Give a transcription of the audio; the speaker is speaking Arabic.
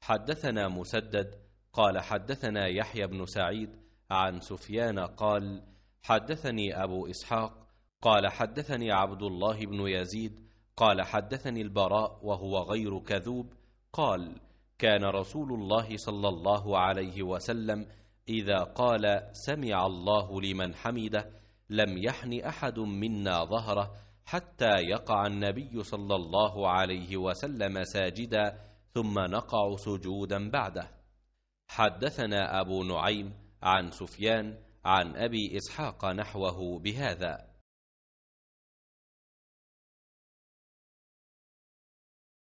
حدثنا مسدد قال حدثنا يحيى بن سعيد عن سفيان قال حدثني أبو إسحاق قال حدثني عبد الله بن يزيد قال حدثني البراء وهو غير كذوب قال كان رسول الله صلى الله عليه وسلم إذا قال سمع الله لمن حمده لم يحن أحد منا ظهره حتى يقع النبي صلى الله عليه وسلم ساجدا ثم نقع سجودا بعده حدثنا أبو نعيم عن سفيان عن أبي إسحاق نحوه بهذا